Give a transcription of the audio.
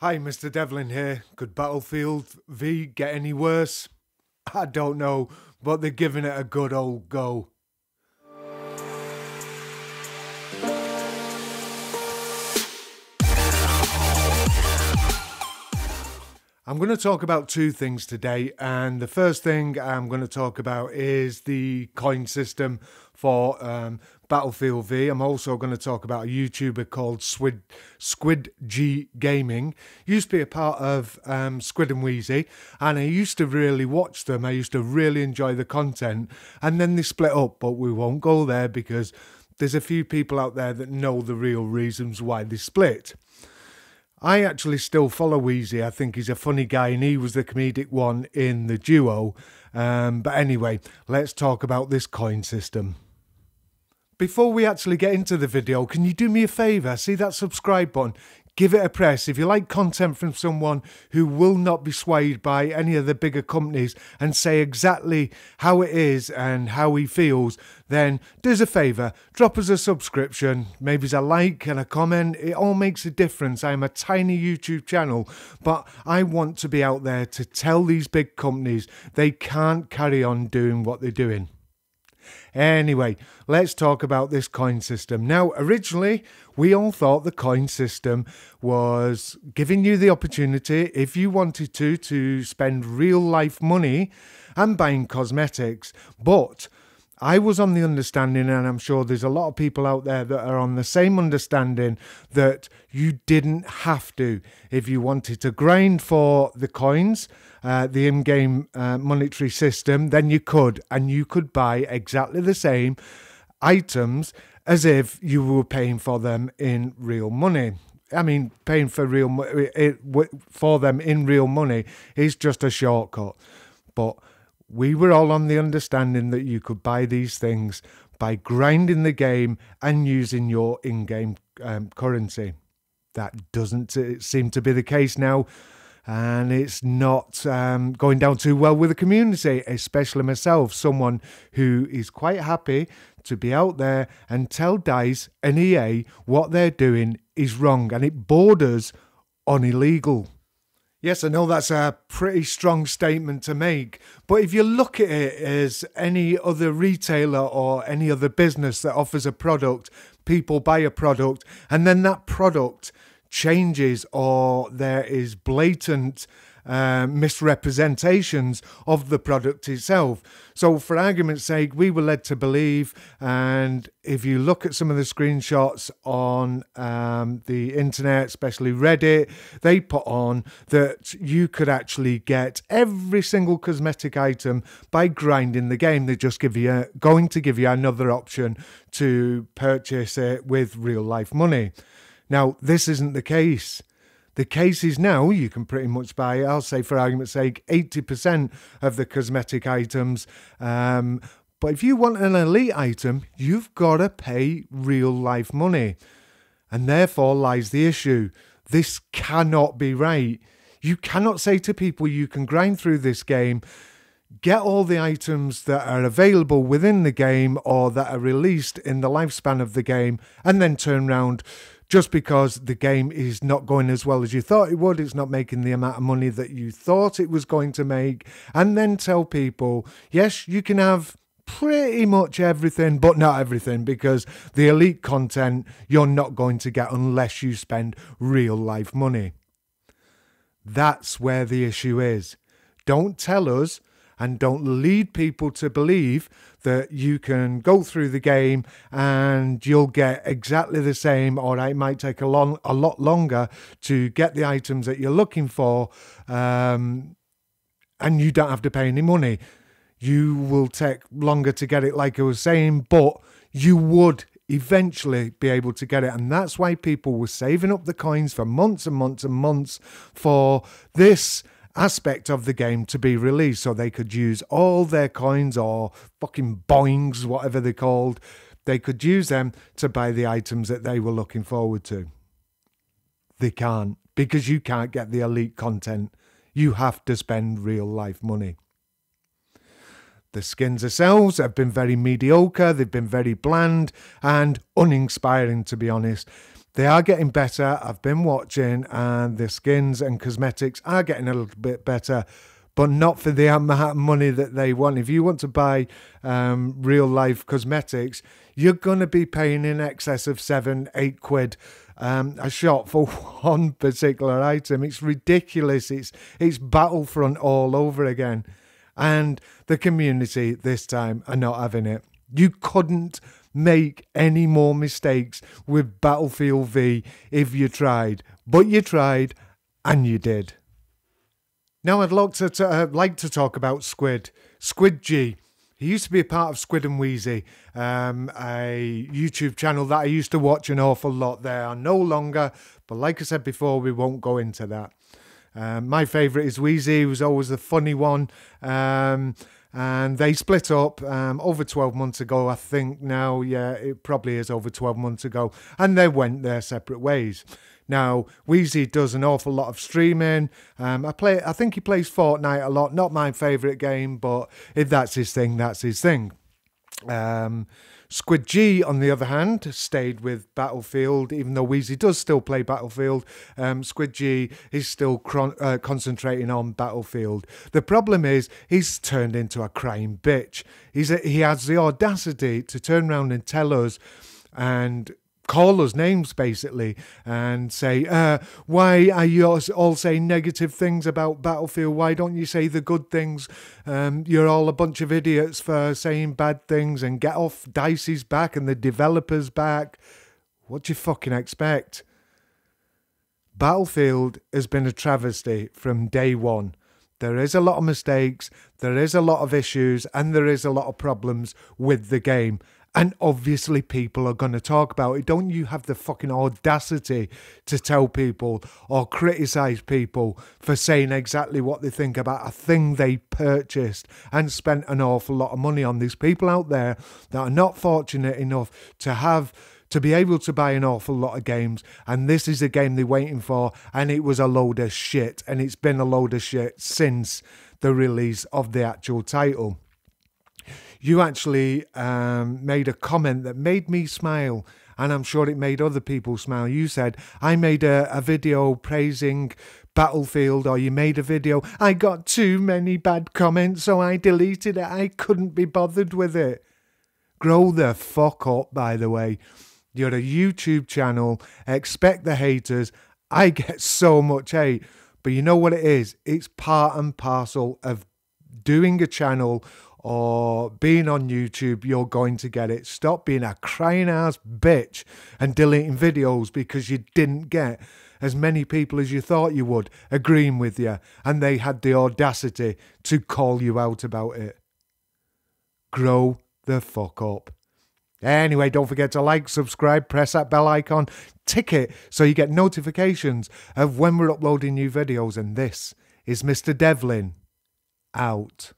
Hi, Mr. Devlin here. Could Battlefield V get any worse? I don't know, but they're giving it a good old go. I'm going to talk about two things today, and the first thing I'm going to talk about is the coin system for um, Battlefield V. I'm also going to talk about a YouTuber called Squid, Squid G Gaming. Used to be a part of um, Squid and Wheezy, and I used to really watch them. I used to really enjoy the content, and then they split up, but we won't go there because there's a few people out there that know the real reasons why they split. I actually still follow Wheezy. I think he's a funny guy, and he was the comedic one in the duo. Um, but anyway, let's talk about this coin system. Before we actually get into the video, can you do me a favour? See that subscribe button? Give it a press. If you like content from someone who will not be swayed by any of the bigger companies and say exactly how it is and how he feels, then do us a favour. Drop us a subscription, maybe a like and a comment. It all makes a difference. I am a tiny YouTube channel, but I want to be out there to tell these big companies they can't carry on doing what they're doing. Anyway, let's talk about this coin system. Now, originally, we all thought the coin system was giving you the opportunity, if you wanted to, to spend real life money and buying cosmetics. But I was on the understanding, and I'm sure there's a lot of people out there that are on the same understanding that you didn't have to. If you wanted to grind for the coins, uh, the in game uh, monetary system, then you could, and you could buy exactly the same items as if you were paying for them in real money. I mean, paying for real it, for them in real money is just a shortcut, but we were all on the understanding that you could buy these things by grinding the game and using your in game um, currency. That doesn't uh, seem to be the case now, and it's not um, going down too well with the community, especially myself, someone who is quite happy to be out there and tell DICE and EA what they're doing is wrong and it borders on illegal. Yes, I know that's a pretty strong statement to make. But if you look at it as any other retailer or any other business that offers a product, people buy a product, and then that product changes or there is blatant uh, misrepresentations of the product itself. So, for argument's sake, we were led to believe, and if you look at some of the screenshots on um, the internet, especially Reddit, they put on that you could actually get every single cosmetic item by grinding the game. They just give you going to give you another option to purchase it with real life money. Now, this isn't the case. The case is now you can pretty much buy, I'll say for argument's sake, 80% of the cosmetic items. Um, but if you want an elite item, you've got to pay real life money. And therefore lies the issue. This cannot be right. You cannot say to people you can grind through this game, get all the items that are available within the game or that are released in the lifespan of the game, and then turn around just because the game is not going as well as you thought it would, it's not making the amount of money that you thought it was going to make, and then tell people, yes, you can have pretty much everything, but not everything, because the elite content you're not going to get unless you spend real life money. That's where the issue is. Don't tell us and don't lead people to believe that you can go through the game and you'll get exactly the same or it might take a long a lot longer to get the items that you're looking for um, and you don't have to pay any money you will take longer to get it like i was saying but you would eventually be able to get it. And that's why people were saving up the coins for months and months and months for this aspect of the game to be released. So they could use all their coins or fucking boings, whatever they're called. They could use them to buy the items that they were looking forward to. They can't because you can't get the elite content. You have to spend real life money. The skins themselves have been very mediocre, they've been very bland and uninspiring, to be honest they are getting better. I've been watching, and the skins and cosmetics are getting a little bit better, but not for the amount of money that they want. If you want to buy um, real life cosmetics, you're going to be paying in excess of seven, eight quid. Um, a shot for one particular item. It's ridiculous. It's it's Battlefront all over again, and the community this time are not having it. You couldn't make any more mistakes with Battlefield V if you tried. But you tried, and you did. Now I'd like to, to uh, like to talk about Squid. Squid G. He used to be a part of Squid and Wheezy, um, a YouTube channel that I used to watch an awful lot. There are no longer, but like I said before, we won't go into that. Um, my favourite is Wheezy, he was always the funny one. Um, and they split up um, over 12 months ago, I think now. Yeah, it probably is over 12 months ago, and they went their separate ways. Now, Wheezy does an awful lot of streaming. Um, I play, I think he plays Fortnite a lot. Not my favourite game, but if that's his thing, that's his thing. Um, Squid G, on the other hand, stayed with Battlefield, even though Wheezy does still play Battlefield. Um, Squid G is still cron- uh, concentrating on Battlefield. The problem is he's turned into a crying bitch. He's a, he has the audacity to turn around and tell us and call us names basically and say, uh, why are you all saying negative things about Battlefield? Why don't you say the good things? Um, you're all a bunch of idiots for saying bad things and get off Dicey's back and the developers back. What do you fucking expect? Battlefield has been a travesty from day one. There is a lot of mistakes, there is a lot of issues, and there is a lot of problems with the game. And obviously, people are going to talk about it. Don't you have the fucking audacity to tell people or criticize people for saying exactly what they think about a thing they purchased and spent an awful lot of money on? These people out there that are not fortunate enough to have to be able to buy an awful lot of games, and this is the game they're waiting for, and it was a load of shit, and it's been a load of shit since the release of the actual title you actually um, made a comment that made me smile, and I'm sure it made other people smile. You said, I made a, a video praising Battlefield, or you made a video. I got too many bad comments, so I deleted it. I couldn't be bothered with it. Grow the fuck up, by the way. You're a YouTube channel. Expect the haters. I get so much hate. But you know what it is? It's part and parcel of doing a channel or being on YouTube, you're going to get it. Stop being a crying ass bitch and deleting videos because you didn't get as many people as you thought you would agreeing with you, and they had the audacity to call you out about it. Grow the fuck up. Anyway, don't forget to like, subscribe, press that bell icon, tick it so you get notifications of when we're uploading new videos. And this is Mr. Devlin out.